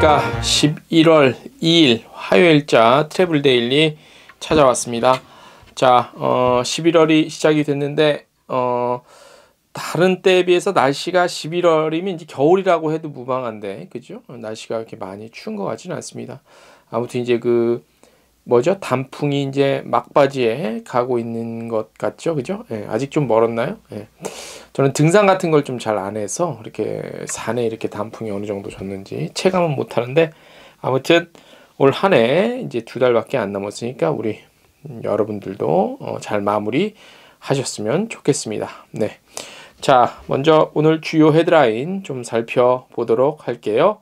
안녕하십니까 그러니까 11월 2일 화요일자 트래블 데일리 찾아왔습니다 자 어, 11월이 시작이 됐는데 어, 다른 때에 비해서 날씨가 11월이면 이제 겨울이라고 해도 무방한데 그죠 날씨가 이렇게 많이 추운 것 같지는 않습니다 아무튼 이제 그 뭐죠 단풍이 이제 막바지에 가고 있는 것 같죠 그죠 예, 아직 좀 멀었나요 예. 저는 등산 같은 걸 좀 잘 안 해서 이렇게 산에 이렇게 단풍이 어느 정도 졌는지 체감은 못 하는데 아무튼 올 한 해 이제 두 달밖에 안 남았으니까 우리 여러분들도 어잘 마무리 하셨으면 좋겠습니다. 네. 자, 먼저 오늘 주요 헤드라인 좀 살펴보도록 할게요.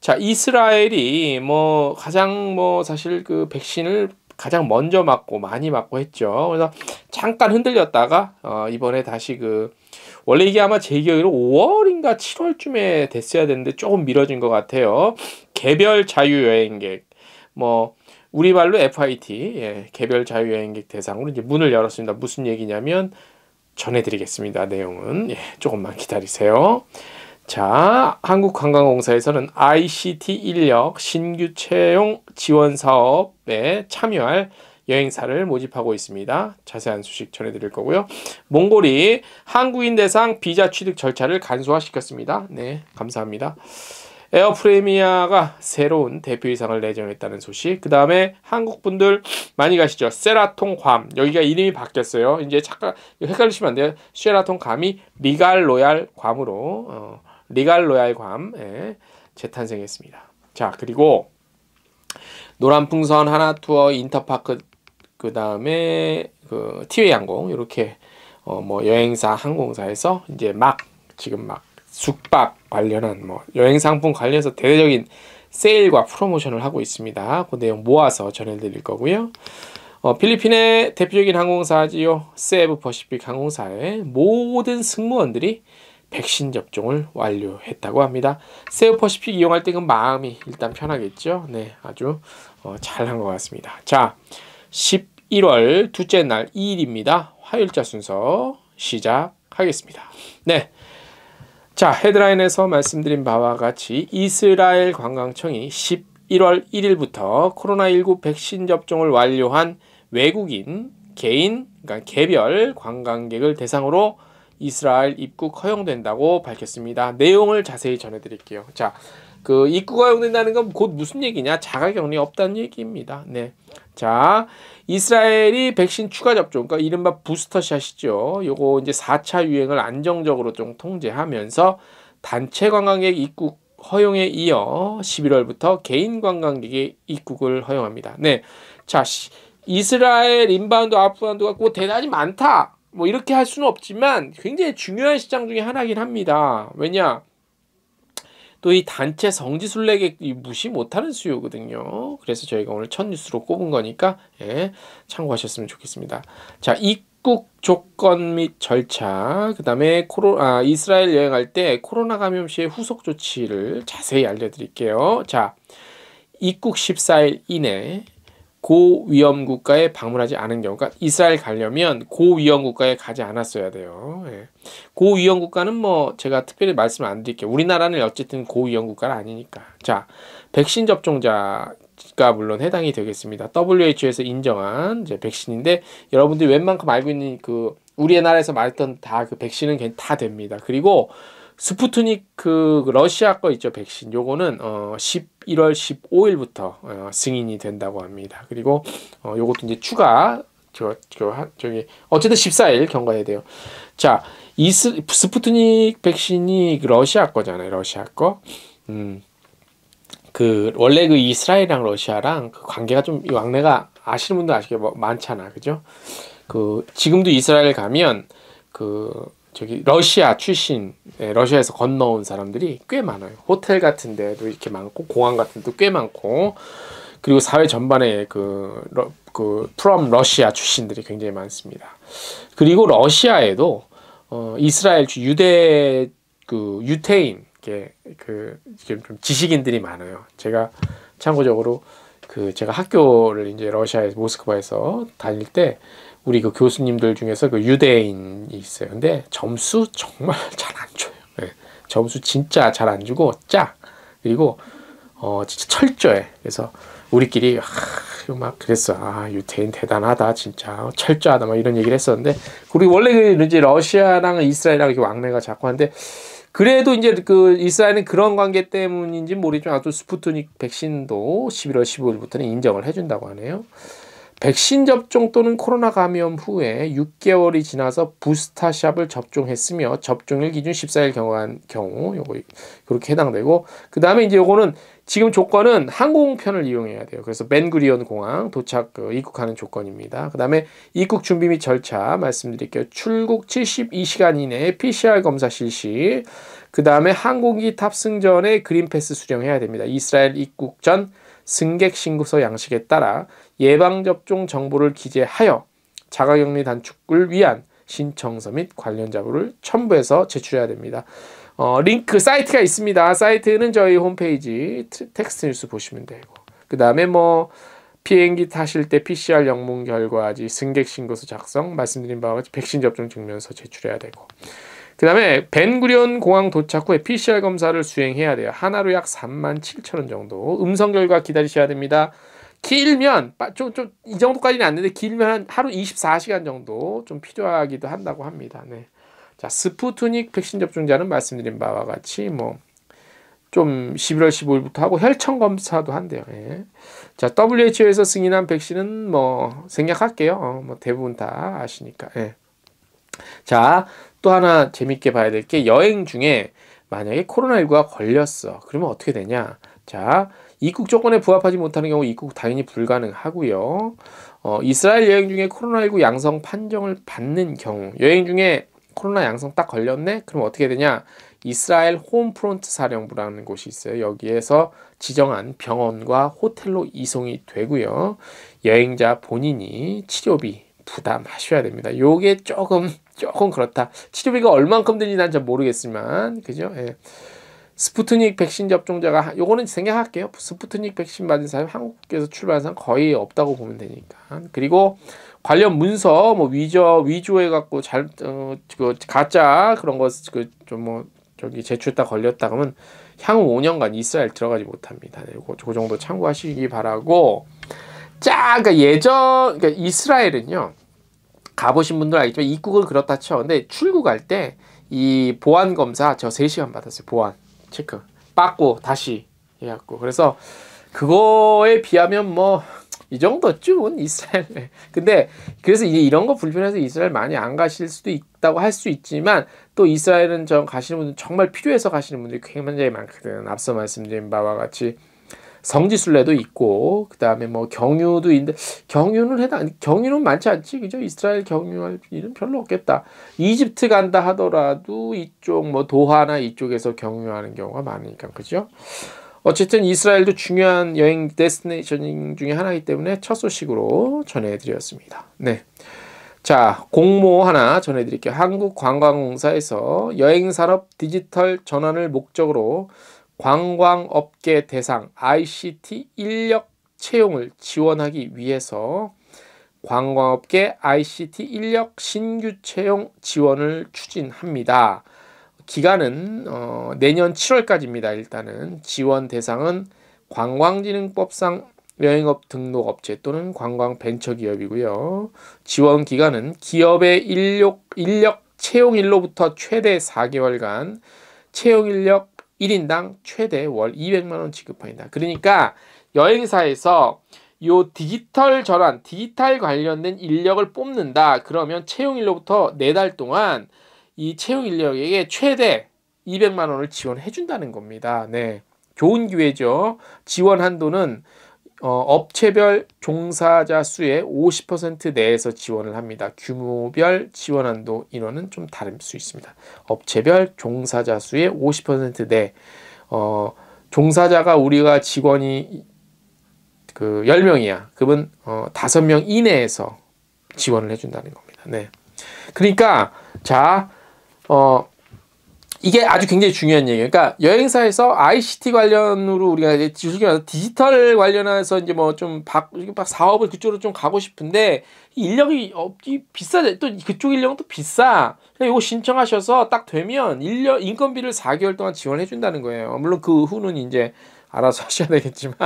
자, 이스라엘이 뭐 가장 뭐 사실 그 백신을 가장 먼저 맞고 많이 맞고 했죠. 그래서 잠깐 흔들렸다가 어 이번에 다시 그 원래 이게 아마 제 기억으로 5월인가 7월쯤에 됐어야 되는데 조금 미뤄진 것 같아요. 개별 자유여행객 뭐 우리말로 FIT 예, 개별 자유여행객 대상으로 이제 문을 열었습니다. 무슨 얘기냐면 전해드리겠습니다. 내용은 예, 조금만 기다리세요. 자, 한국관광공사에서는 ICT 인력 신규 채용 지원 사업에 참여할 여행사를 모집하고 있습니다. 자세한 소식 전해드릴 거고요. 몽골이 한국인 대상 비자 취득 절차를 간소화시켰습니다. 네, 감사합니다. 에어프레미아가 새로운 대표이상을 내정했다는 소식. 그 다음에 한국분들 많이 가시죠. 세라통 괌. 여기가 이름이 바뀌었어요. 이제 착각, 헷갈리시면 안 돼요. 세라통 괌이 리갈 로얄 괌으로, 어, 리갈 로얄 괌. 예, 재탄생했습니다. 자, 그리고 노란 풍선 하나 투어 인터파크 그 다음에 그 티웨이 항공 이렇게 어뭐 여행사 항공사에서 이제 막 지금 막 숙박 관련한 뭐 여행 상품 관련해서 대대적인 세일과 프로모션을 하고 있습니다. 그 내용 모아서 전해드릴 거고요. 어, 필리핀의 대표적인 항공사지요 세부 퍼시픽 항공사의 모든 승무원들이 백신 접종을 완료했다고 합니다. 세부 퍼시픽 이용할 때 그 마음이 일단 편하겠죠. 네, 아주 어, 잘한 것 같습니다. 자, 10. 1월 둘째 날 2일입니다. 화요일자 순서 시작하겠습니다. 네. 자, 헤드라인에서 말씀드린 바와 같이 이스라엘 관광청이 11월 1일부터 코로나19 백신 접종을 완료한 외국인, 개인, 그러니까 개별 관광객을 대상으로 이스라엘 입국 허용된다고 밝혔습니다. 내용을 자세히 전해드릴게요. 자, 그입구허 용된다는 건 곧 무슨 얘기냐? 자가격리 없다는 얘기입니다. 네. 자, 이스라엘이 백신 추가 접종, 그러니까 이른바 부스터샷이죠. 요거 이제 4차 유행을 안정적으로 좀 통제하면서 단체 관광객 입국 허용에 이어 11월부터 개인 관광객의 입국을 허용합니다. 네. 자, 이스라엘 인바운드 아프바운드가뭐 대단히 많다. 뭐 이렇게 할 수는 없지만 굉장히 중요한 시장 중에 하나긴 합니다. 왜냐? 또이 단체 성지순례객 이 무시 못하는 수요거든요. 그래서 저희가 오늘 첫 뉴스로 꼽은 거니까 예, 참고하셨으면 좋겠습니다. 자, 입국 조건 및 절차, 그 다음에 코로 아, 이스라엘 여행할 때 코로나 감염 시의 후속 조치를 자세히 알려드릴게요. 자, 입국 14일 이내 고위험 국가에 방문하지 않은 경우, 가 이스라엘 가려면 고위험 국가에 가지 않았어야 돼요. 예. 고위험 국가는 뭐 제가 특별히 말씀을 안 드릴게요. 우리나라는 어쨌든 고위험 국가는 아니니까. 자, 백신 접종자 가 물론 해당이 되겠습니다. WHO에서 인정한 이제 백신인데 여러분들이 웬만큼 알고 있는 그 우리의 나라에서 말했던 다 그 백신은 다 됩니다. 그리고 스푸트니크 그 러시아 거 있죠 백신 요거는 어 11월 15일부터 어, 승인이 된다고 합니다. 그리고 어 요것도 이제 추가 저, 저, 저기 어쨌든 14일 경과해야 돼요. 자, 이 스푸트닉 스 백신이 그 러시아 거잖아요. 러시아 거. 음. 그 원래 그 이스라엘이랑 러시아랑 그 관계가 좀 왕래가 아시는 분도 아시게 많잖아. 그죠? 그 지금도 이스라엘 가면 그 저기 러시아 출신 예, 러시아에서 건너온 사람들이 꽤 많아요. 호텔 같은 데도 이렇게 많고 공항 같은 데도 꽤 많고 그리고 사회 전반에 그, 그 프롬 러시아 출신들이 굉장히 많습니다. 그리고 러시아에도 어, 이스라엘 유대 그 유태인 게그 지금 좀 지식인들이 많아요. 제가 참고적으로 그 제가 학교를 이제 러시아의 모스크바에서 다닐 때 우리 그 교수님들 중에서 그 유대인이 있어요. 근데 점수 정말 잘 안 줘요. 네. 점수 진짜 잘 안 주고 짜 그리고 어 진짜 철저해. 그래서 우리끼리 아, 막 그랬어. 아유대인 대단하다 진짜 철저하다 막 이런 얘기를 했었는데 우리 원래 그 이제 러시아랑 이스라엘랑 이렇게 왕래가 자꾸 하는데 그래도 이제 그 이스라엘은 그런 관계 때문인지 모르지만 아주 스푸트닉 백신도 11월 15일부터는 인정을 해준다고 하네요. 백신 접종 또는 코로나 감염 후에 6개월이 지나서 부스타샵을 접종했으며 접종일 기준 14일 경한 경우 요거 그렇게 해당되고 그 다음에 이제 요거는 지금 조건은 항공편을 이용해야 돼요. 그래서 벤구리온 공항 도착 그 입국하는 조건입니다. 그 다음에 입국 준비 및 절차 말씀드릴게요. 출국 72시간 이내에 PCR 검사 실시 그 다음에 항공기 탑승 전에 그린패스 수령해야 됩니다. 이스라엘 입국 전 승객 신고서 양식에 따라 예방접종 정보를 기재하여 자가격리 단축을 위한 신청서 및 관련 자료를 첨부해서 제출해야 됩니다. 어, 링크 사이트가 있습니다. 사이트는 저희 홈페이지 텍스트 뉴스 보시면 되고 그 다음에 뭐 비행기 타실 때 PCR 영문 결과지 승객 신고서 작성 말씀드린 바와 같이 백신 접종 증명서 제출해야 되고 그 다음에 벤구리온 공항 도착 후에 PCR 검사를 수행해야 돼요. 하나로 약 3만 7천 원 정도 음성 결과 기다리셔야 됩니다. 길면 좀 좀 이 정도까지는 안 되는데 길면 한 하루 24시간 정도 좀 필요하기도 한다고 합니다. 네. 자, 스푸트닉 백신 접종자는 말씀드린 바와 같이 뭐좀 11월 15일부터 하고 혈청 검사도 한대요. 예. 자, WHO에서 승인한 백신은 뭐 생략할게요. 어, 뭐 대부분 다 아시니까. 예. 자, 또 하나 재밌게 봐야 될 게 여행 중에 만약에 코로나19가 걸렸어. 그러면 어떻게 되냐? 자, 입국 조건에 부합하지 못하는 경우 입국 당연히 불가능하고요. 어, 이스라엘 여행 중에 코로나19 양성 판정을 받는 경우 여행 중에 코로나 양성 딱 걸렸네? 그럼 어떻게 되냐? 이스라엘 홈프론트 사령부라는 곳이 있어요. 여기에서 지정한 병원과 호텔로 이송이 되고요. 여행자 본인이 치료비 부담하셔야 됩니다. 요게 조금 조금 그렇다. 치료비가 얼만큼 드는지 난 잘 모르겠지만 그죠? 예. 스푸트닉 백신 접종자가 요거는 생략할게요. 스푸트닉 백신 맞은 사람이 한국에서 출발한 사람 거의 없다고 보면 되니까. 그리고 관련 문서 뭐 위조 위조해 갖고 잘그 어, 그 가짜 그런 거그좀 뭐 저기 제출다 걸렸다 그러면 향후 5년간 이스라엘 들어가지 못합니다. 네, 요거 그 정도 참고하시기 바라고. 자, 그러니까 예전 그러니까 이스라엘은요. 가보신 분들 알겠지만 입국을 그렇다 쳐. 근데 출국할 때 이 보안 검사 저 3시간 받았어요. 보안. 체크 빠꾸 다시 해갖고 그래서 그거에 비하면 뭐 이 정도쯤은 이스라엘 근데 그래서 이제 이런 거 불편해서 이스라엘 많이 안 가실 수도 있다고 할 수 있지만 또 이스라엘은 저 가시는 분들 정말 필요해서 가시는 분들이 굉장히 많거든 앞서 말씀드린 바와 같이 성지순례도 있고 그다음에 뭐 경유도 있는데 경유는 해당 경유는 많지 않지 그죠 이스라엘 경유할 일은 별로 없겠다 이집트 간다 하더라도 이쪽 뭐 도하나 이쪽에서 경유하는 경우가 많으니까 그죠 어쨌든 이스라엘도 중요한 여행 데스티네이션 중에 하나이기 때문에 첫 소식으로 전해드렸습니다 네. 자, 공모 하나 전해드릴게요. 한국관광공사에서 여행산업 디지털 전환을 목적으로 관광업계 대상 ICT 인력 채용을 지원하기 위해서 관광업계 ICT 인력 신규 채용 지원을 추진합니다. 기간은 어, 내년 7월까지입니다. 일단은 지원 대상은 관광진흥법상 여행업 등록업체 또는 관광벤처기업이고요. 지원 기간은 기업의 인력, 인력 채용일로부터 최대 4개월간 채용인력 1인당 최대 월 200만 원 지급한다. 그러니까 여행사에서 요 디지털 전환, 디지털 관련된 인력을 뽑는다. 그러면 채용 인력부터 4달 동안 이 채용 인력에게 최대 200만 원을 지원해 준다는 겁니다. 네. 좋은 기회죠. 지원 한도는 어, 업체별 종사자 수의 50% 내에서 지원을 합니다. 규모별 지원 한도 인원은 좀 다를 수 있습니다. 업체별 종사자 수의 50%내 어, 종사자가 우리가 직원이 그 10명이야. 그분 어, 5명 이내에서 지원을 해준다는 겁니다. 네. 그러니까 자 어, 이게 아주 굉장히 중요한 얘기예요. 그러니까 여행사에서 ICT 관련으로 우리가 이제 솔직히 말해서 디지털 관련해서 이제 뭐좀박 사업을 그쪽으로 좀 가고 싶은데 인력이 없기 비싸대. 또 그쪽 인력은 또 비싸. 그냥 그러니까 이거 신청하셔서 딱 되면 인력 인건비를 4개월 동안 지원해 준다는 거예요. 물론 그 후는 이제 알아서 하셔야 되겠지만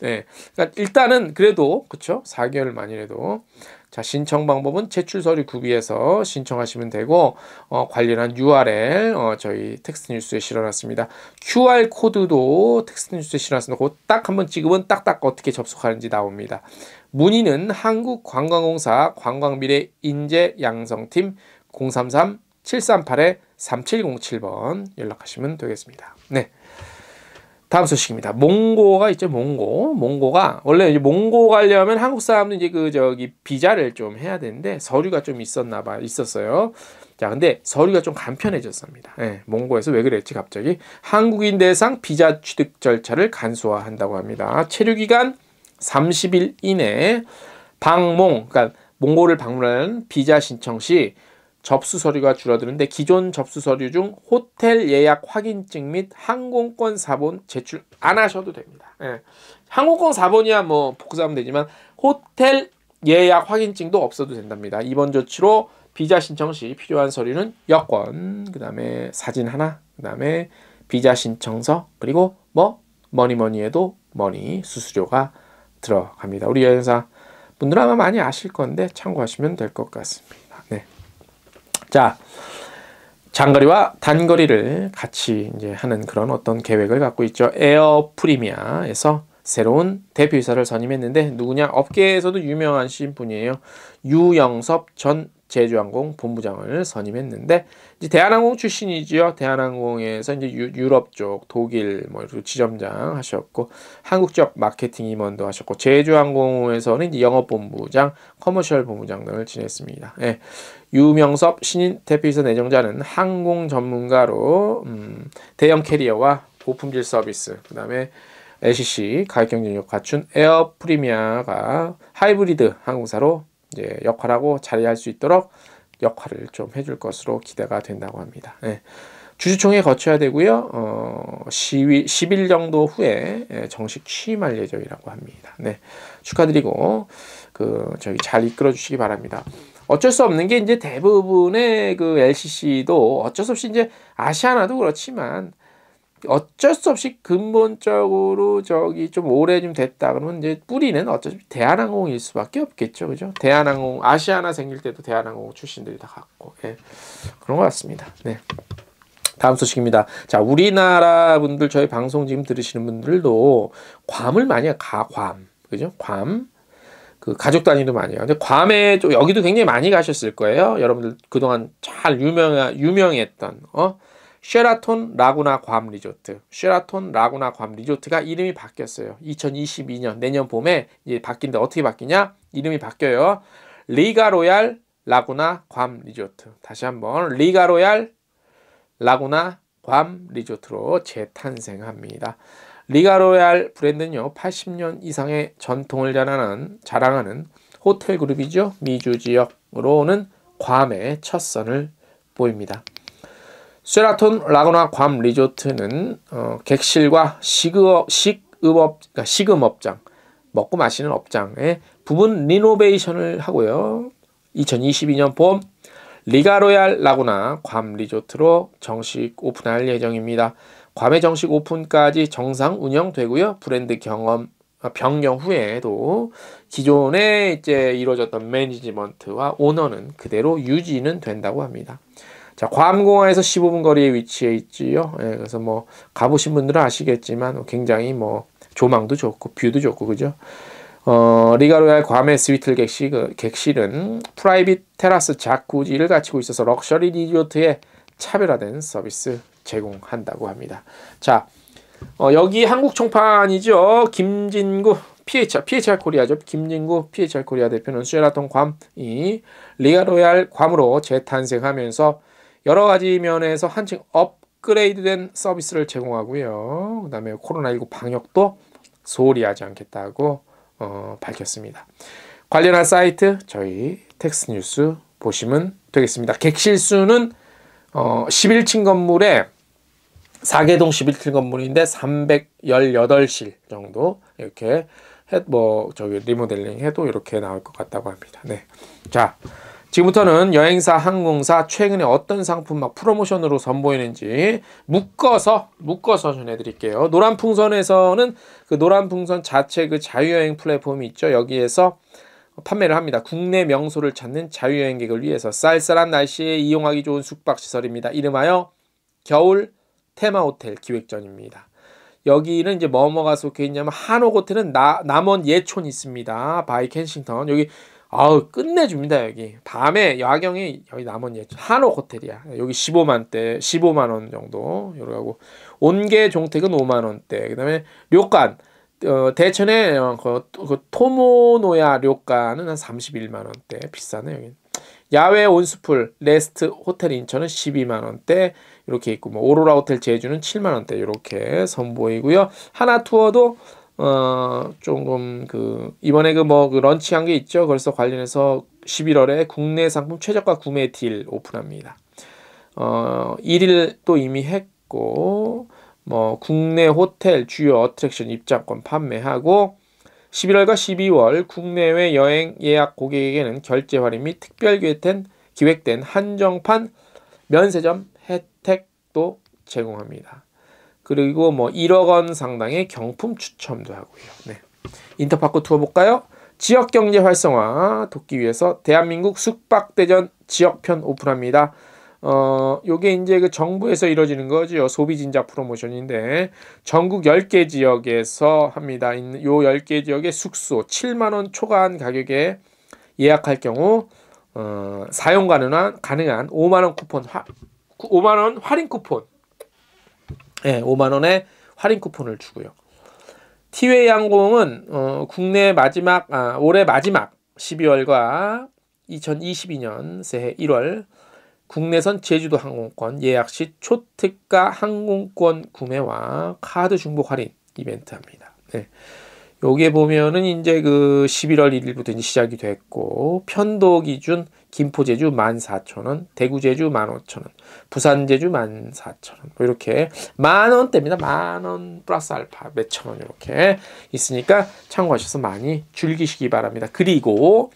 네. 그러니까 일단은 그래도 그쵸 4개월 만이라도 자 신청 방법은 제출 서류 구비해서 신청하시면 되고 어, 관련한 URL 어, 저희 텍스트 뉴스에 실어놨습니다. QR 코드도 텍스트 뉴스에 실어놨습니다. 딱 한번 찍으면 딱딱 어떻게 접속하는지 나옵니다. 문의는 한국관광공사 관광미래 인재양성팀 033 7 3 8 3707번 연락하시면 되겠습니다. 네. 다음 소식입니다. 몽고가 있죠, 몽고. 몽고가 원래 이제 몽고 가려면 한국 사람들 이제 그 저기 비자를 좀 해야 되는데 서류가 좀 있었나 봐. 있었어요. 자, 근데 서류가 좀 간편해졌습니다. 예, 몽고에서 왜 그랬지 갑자기? 한국인 대상 비자 취득 절차를 간소화한다고 합니다. 체류 기간 30일 이내 방몽 그러니까 몽고를 방문하는 비자 신청 시 접수 서류가 줄어드는데 기존 접수 서류 중 호텔 예약 확인증 및 항공권 사본 제출 안 하셔도 됩니다. 예. 항공권 사본이야뭐 복사하면 되지만 호텔 예약 확인증도 없어도 된답니다. 이번 조치로 비자 신청 시 필요한 서류는 여권, 그 다음에 사진 하나, 그 다음에 비자 신청서, 그리고 뭐 뭐니 뭐니 해도 머니 수수료가 들어갑니다. 우리 여행사 분들 아마 많이 아실 건데 참고하시면 될 것 같습니다. 네. 자, 장거리와 단거리를 같이 이제 하는 그런 어떤 계획을 갖고 있죠. 에어 프리미아에서 새로운 대표이사를 선임했는데 누구냐? 업계에서도 유명하신 분이에요. 유영섭 전 제주항공 본부장을 선임했는데 이제 대한항공 출신이지요. 대한항공에서 이제 유, 럽 쪽, 독일 뭐 이렇게 지점장 하셨고 한국 지역 마케팅 임원도 하셨고 제주항공에서는 이제 영업본부장, 커머셜 본부장 등을 지냈습니다. 예. 유명섭 신인 대표이사 내정자는 항공 전문가로 음, 대형 캐리어와 고품질 서비스, 그다음에 LCC 가격 경쟁력 갖춘 에어 프리미아가 하이브리드 항공사로 예, 역할하고 자리할 수 있도록 역할을 좀 해줄 것으로 기대가 된다고 합니다. 예. 주주총회 거쳐야 되고요. 어, 시위 10일 정도 후에 예, 정식 취임할 예정이라고 합니다. 네. 축하드리고 그 저기 잘 이끌어 주시기 바랍니다. 어쩔 수 없는 게 이제 대부분의 그 LCC도 어쩔 수 없이 이제 아시아나도 그렇지만 어쩔 수 없이 근본적으로 저기 좀 오래 좀 됐다 그러면 이제 뿌리는 어차피 대한항공일 수밖에 없겠죠, 그죠? 대한항공 아시아나 생길 때도 대한항공 출신들이 다 갔고 예. 그런 것 같습니다. 네. 다음 소식입니다. 자, 우리나라 분들 저희 방송 지금 들으시는 분들도 괌을 많이 가 괌, 그죠? 괌. 그 가족 단위도 많이 해요. 근데 괌에 좀 여기도 굉장히 많이 가셨을 거예요. 여러분들 그동안 잘 유명 유명했던 어 쉐라톤 라구나 괌 리조트, 쉐라톤 라구나 괌 리조트가 이름이 바뀌었어요. 2022년 내년 봄에 이제 바뀐데 어떻게 바뀌냐? 이름이 바뀌어요. 리가로얄 라구나 괌 리조트. 다시 한번 리가로얄 라구나 괌 리조트로 재탄생합니다. 리가로얄 브랜드는요. 80년 이상의 전통을 자랑하는, 자랑하는 호텔 그룹이죠. 미주 지역으로는 괌의 첫 선을 보입니다. 세라톤 라그나 괌 리조트는 어, 객실과 식업, 식업업, 그러니까 식음업장, 먹고 마시는 업장에 부분 리노베이션을 하고요. 2022년 봄 리가로얄 라구나 괌 리조트로 정식 오픈할 예정입니다. 괌의 정식 오픈까지 정상 운영되고요. 브랜드 경험 아, 변경 후에도 기존에 이제 이루어졌던 매니지먼트와 오너는 그대로 유지는 된다고 합니다. 자, 괌공항에서 15분 거리에 위치해 있지요. 예, 그래서 뭐 가보신 분들은 아시겠지만 뭐 굉장히 뭐 조망도 좋고 뷰도 좋고 그죠. 어, 리가로얄 괌의 스위틀 객실, 그, 객실은 프라이빗 테라스 자쿠지를 갖추고 있어서 럭셔리 리조트에 차별화된 서비스 제공한다고 합니다. 자, 어, 여기 한국 총판이죠. 김진구 PHR, PHR 코리아죠. 김진구 PHR 코리아 대표는 쉐라톤 괌이 리가로얄 괌으로 재탄생하면서 여러 가지 면에서 한층 업그레이드된 서비스를 제공하고요. 그 다음에 코로나19 방역도 소홀히 하지 않겠다고 어, 밝혔습니다. 관련한 사이트 저희 텍스 뉴스 보시면 되겠습니다. 객실수는 어, 11층 건물에 4개동 11층 건물인데 318실 정도 이렇게 뭐 저기 리모델링 해도 이렇게 나올 것 같다고 합니다. 네. 자, 지금부터는 여행사, 항공사 최근에 어떤 상품 막 프로모션으로 선보이는지 묶어서 묶어서 전해드릴게요. 노란 풍선에서는 그 노란 풍선 자체 그 자유여행 플랫폼이 있죠. 여기에서 판매를 합니다. 국내 명소를 찾는 자유여행객을 위해서 쌀쌀한 날씨에 이용하기 좋은 숙박시설입니다. 이름하여 겨울 테마호텔 기획전입니다. 여기는 이제 뭐뭐가 속해 있냐면 한옥호텔은 나, 남원 예촌 있습니다. 바이 켄싱턴 여기 아우 끝내줍니다 여기 밤에 야경이 여기 남원 예천 한옥 호텔이야 여기 15만대 15만원 정도 이러고 온계 종택은 5만원대 그 다음에 료칸 어, 대천의 어, 그, 그 토모노야 료칸은 한 31만원대 비싸네 여기 야외 온수풀 레스트 호텔 인천은 12만원대 이렇게 있고 뭐 오로라 호텔 제주는 7만원대 이렇게 선보이고요 하나 투어도 어, 조금 그 이번에 그 뭐그 런치한 게 있죠. 그래서 관련해서 11월에 국내 상품 최저가 구매 딜 오픈합니다. 어, 1일 또 이미 했고 뭐 국내 호텔 주요 어트랙션 입장권 판매하고 11월과 12월 국내외 여행 예약 고객에게는 결제 할인 및 특별 기획된 기획된 한정판 면세점 혜택도 제공합니다. 그리고 뭐 1억 원 상당의 경품 추첨도 하고요. 네. 인터파크 투어 볼까요? 지역 경제 활성화 돕기 위해서 대한민국 숙박대전 지역편 오픈합니다. 어, 요게 이제 그 정부에서 이루어지는 거죠. 소비 진작 프로모션인데 전국 10개 지역에서 합니다. 요 10개 지역의 숙소 7만 원 초과한 가격에 예약할 경우 어, 사용 가능한 가능한 5만 원 쿠폰 화, 5만 원 할인 쿠폰 예, 5만 원에 할인 쿠폰을 주고요. 티웨이 항공은 어, 국내 마지막 아, 올해 마지막 12월과 2022년 새해 1월 국내선 제주도 항공권 예약 시 초특가 항공권 구매와 카드 중복 할인 이벤트 합니다. 네. 여기에 보면은 이제 그 11월 1일부터 이제 시작이 됐고 편도 기준 김포 제주 14,000원, 대구 제주 15,000원, 부산 제주 14,000원. 뭐 이렇게 만 원대입니다. 만 원 플러스 알파 몇 천 원 이렇게 있으니까 참고하셔서 많이 즐기시기 바랍니다. 그리고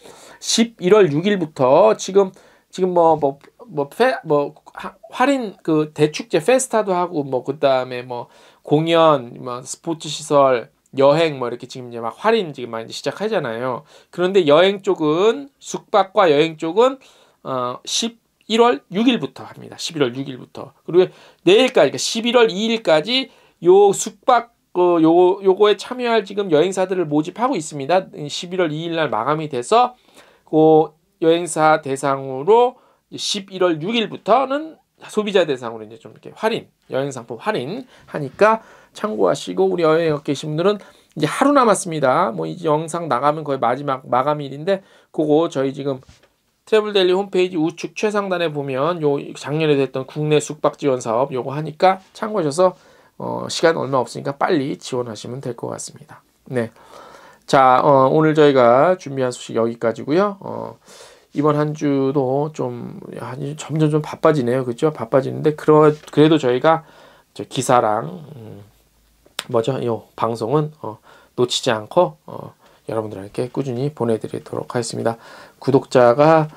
11월 6일부터 지금 지금 뭐 뭐 뭐, 뭐, 페, 뭐, 하, 할인, 그, 대축제 페스타도 하고, 뭐, 그 다음에 뭐, 공연, 뭐, 스포츠 시설, 여행 뭐 이렇게 지금 이제 막 할인 지금 막 이제 시작하잖아요. 그런데 여행 쪽은 숙박과 여행 쪽은 어 11월 6일부터 합니다. 11월 6일부터. 그리고 내일까지 그러니까 11월 2일까지 요 숙박 그 요거 요거에 참여할 지금 여행사들을 모집하고 있습니다. 11월 2일 날 마감이 돼서 그 여행사 대상으로 11월 6일부터는 소비자 대상으로 이제 좀 이렇게 할인, 여행 상품 할인 하니까 참고하시고 우리 여행에 계신 분들은 이제 하루 남았습니다. 뭐 이제 영상 나가면 거의 마지막 마감일인데 그거 저희 지금 트래블 델리 홈페이지 우측 최상단에 보면 요 작년에 됐던 국내 숙박 지원 사업 요거 하니까 참고하셔서 어 시간 얼마 없으니까 빨리 지원하시면 될 것 같습니다. 네. 자, 어 오늘 저희가 준비한 소식 여기까지고요. 어 이번 한 주도 좀 점점 좀 바빠지네요. 그죠 바빠지는데 그러, 그래도 저희가 저 기사랑 음, 뭐죠? 요 방송은 어, 놓치지 않고 어, 여러분들에게 꾸준히 보내드리도록 하겠습니다. 구독자가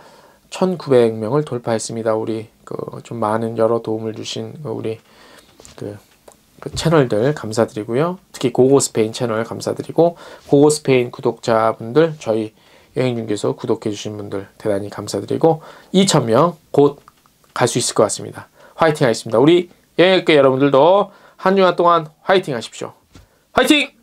1,900명을 돌파했습니다. 우리 그좀 많은 여러 도움을 주신 그 우리 그, 그 채널들 감사드리고요. 특히 고고 스페인 채널 감사드리고 고고 스페인 구독자분들 저희 여행중개소 구독해주신 분들 대단히 감사드리고 2,000명 곧 갈 수 있을 것 같습니다. 화이팅 하겠습니다. 우리 여행객 여러분들도 한 주간 동안 화이팅 하십시오. 화이팅!